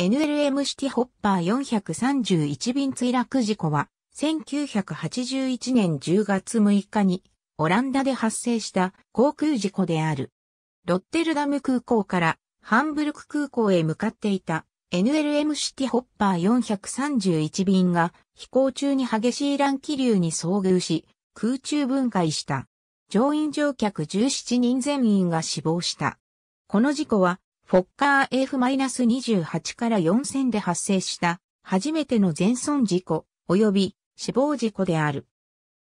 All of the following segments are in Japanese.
NLM シティホッパー431便墜落事故は、1981年10月6日に、オランダで発生した航空事故である。ロッテルダム空港からハンブルク空港へ向かっていた NLM シティホッパー431便が飛行中に激しい乱気流に遭遇し空中分解した。乗員乗客17人全員が死亡した。この事故はフォッカー F-28 から4線で発生した初めての全損事故及び死亡事故である。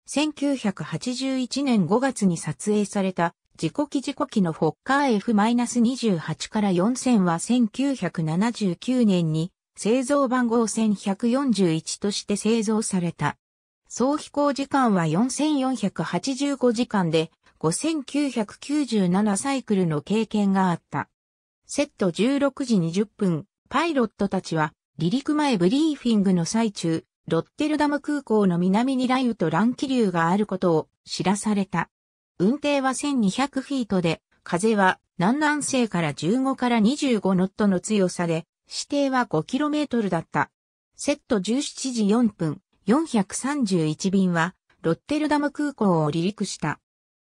1981年5月に撮影された自己機自己機のフォッカー F-28 から4000は1979年に製造番号1141として製造された。総飛行時間は4485時間で5997サイクルの経験があった。セット16時20分、パイロットたちは、離陸前ブリーフィングの最中、ロッテルダム空港の南に雷雨と乱気流があることを知らされた。運転は1200フィートで、風は南南西から15から25ノットの強さで、指定は 5km だった。セット17時4分、431便は、ロッテルダム空港を離陸した。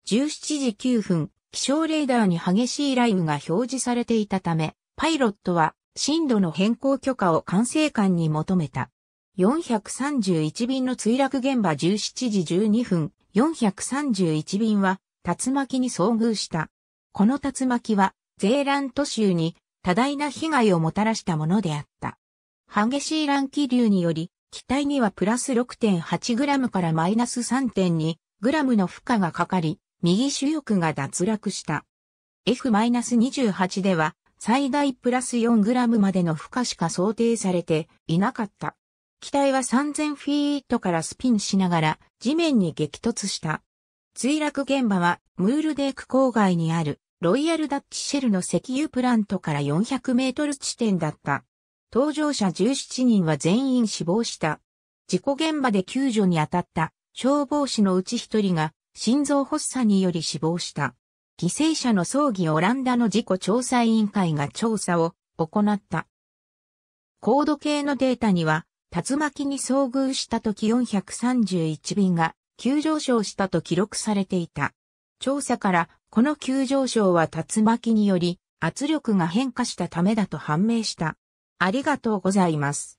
17時9分、気象レーダーに激しい雷雨が表示されていたため、パイロットは震度の変更許可を管制官に求めた。431便の墜落現場17時12分、431便は竜巻に遭遇した。この竜巻は、ゼーラント州に多大な被害をもたらしたものであった。激しい乱気流により、機体にはプラス 6.8g からマイナス 3.2g の負荷がかかり、右主翼が脱落した。F-28 では最大プラス 4g までの負荷しか想定されていなかった。機体は3000フィートからスピンしながら地面に激突した。墜落現場はムールデーク郊外にあるロイヤルダッチシェルの石油プラントから400メートル地点だった。搭乗者17人は全員死亡した。事故現場で救助に当たった消防士のうち1人が心臓発作により死亡した。犠牲者の葬儀オランダの事故調査委員会が調査を行った。高度計のデータには、竜巻に遭遇した時431便が急上昇したと記録されていた。調査から、この急上昇は竜巻により圧力が変化したためだと判明した。ありがとうございます。